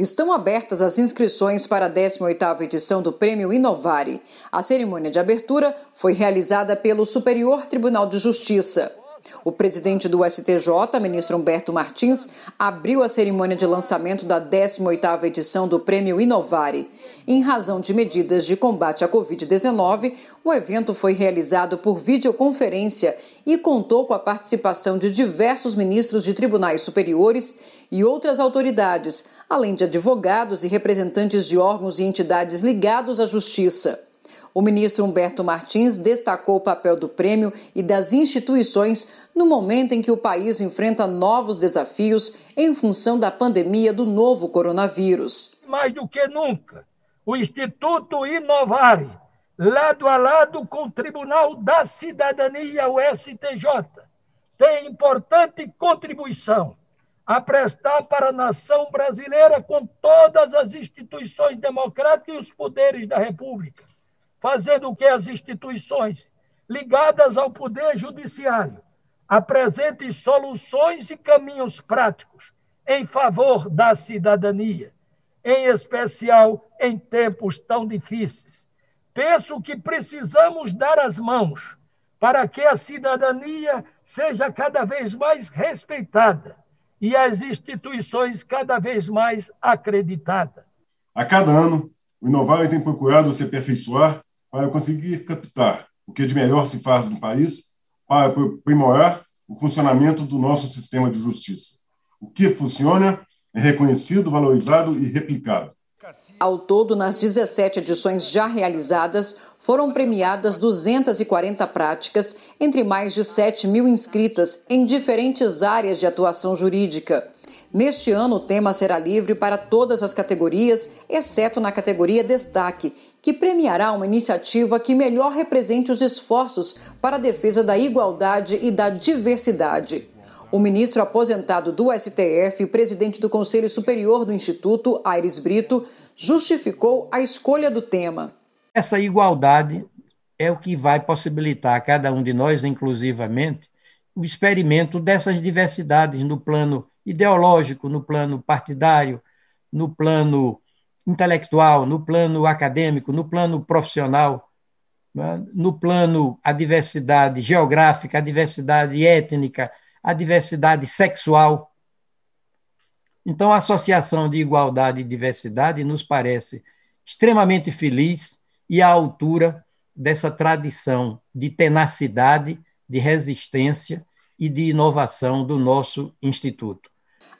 Estão abertas as inscrições para a 18ª edição do Prêmio Inovare. A cerimônia de abertura foi realizada pelo Superior Tribunal de Justiça. O presidente do STJ, ministro Humberto Martins, abriu a cerimônia de lançamento da 18ª edição do Prêmio Inovare. Em razão de medidas de combate à Covid-19, o evento foi realizado por videoconferência e contou com a participação de diversos ministros de tribunais superiores e outras autoridades, além de advogados e representantes de órgãos e entidades ligados à Justiça. O ministro Humberto Martins destacou o papel do prêmio e das instituições no momento em que o país enfrenta novos desafios em função da pandemia do novo coronavírus. Mais do que nunca, o Instituto Inovare, lado a lado com o Tribunal da Cidadania, o STJ, tem importante contribuição a prestar para a nação brasileira com todas as instituições democráticas e os poderes da República, fazendo que as instituições ligadas ao poder judiciário apresentem soluções e caminhos práticos em favor da cidadania, em especial em tempos tão difíceis. Penso que precisamos dar as mãos para que a cidadania seja cada vez mais respeitada e as instituições cada vez mais acreditadas. A cada ano, o Inovar tem procurado se aperfeiçoar para conseguir captar o que de melhor se faz no país para aprimorar o funcionamento do nosso sistema de justiça. O que funciona é reconhecido, valorizado e replicado. Ao todo, nas 17 edições já realizadas, foram premiadas 240 práticas, entre mais de 7 mil inscritas em diferentes áreas de atuação jurídica. Neste ano, o tema será livre para todas as categorias, exceto na categoria Destaque, que premiará uma iniciativa que melhor represente os esforços para a defesa da igualdade e da diversidade. O ministro aposentado do STF e presidente do Conselho Superior do Instituto, Aires Brito, justificou a escolha do tema. Essa igualdade é o que vai possibilitar a cada um de nós, inclusivamente, o experimento dessas diversidades no plano ideológico, no plano partidário, no plano intelectual, no plano acadêmico, no plano profissional né? no plano a diversidade geográfica, a diversidade étnica, a diversidade sexual. Então, a associação de igualdade e diversidade nos parece extremamente feliz e à altura dessa tradição de tenacidade, de resistência e de inovação do nosso Instituto.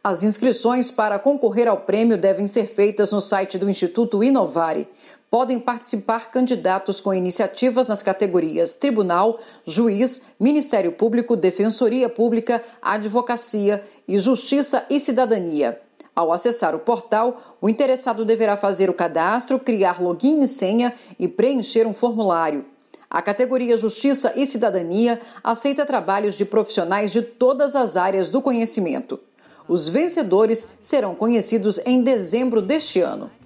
As inscrições para concorrer ao prêmio devem ser feitas no site do Instituto Inovare podem participar candidatos com iniciativas nas categorias Tribunal, Juiz, Ministério Público, Defensoria Pública, Advocacia e Justiça e Cidadania. Ao acessar o portal, o interessado deverá fazer o cadastro, criar login e senha e preencher um formulário. A categoria Justiça e Cidadania aceita trabalhos de profissionais de todas as áreas do conhecimento. Os vencedores serão conhecidos em dezembro deste ano.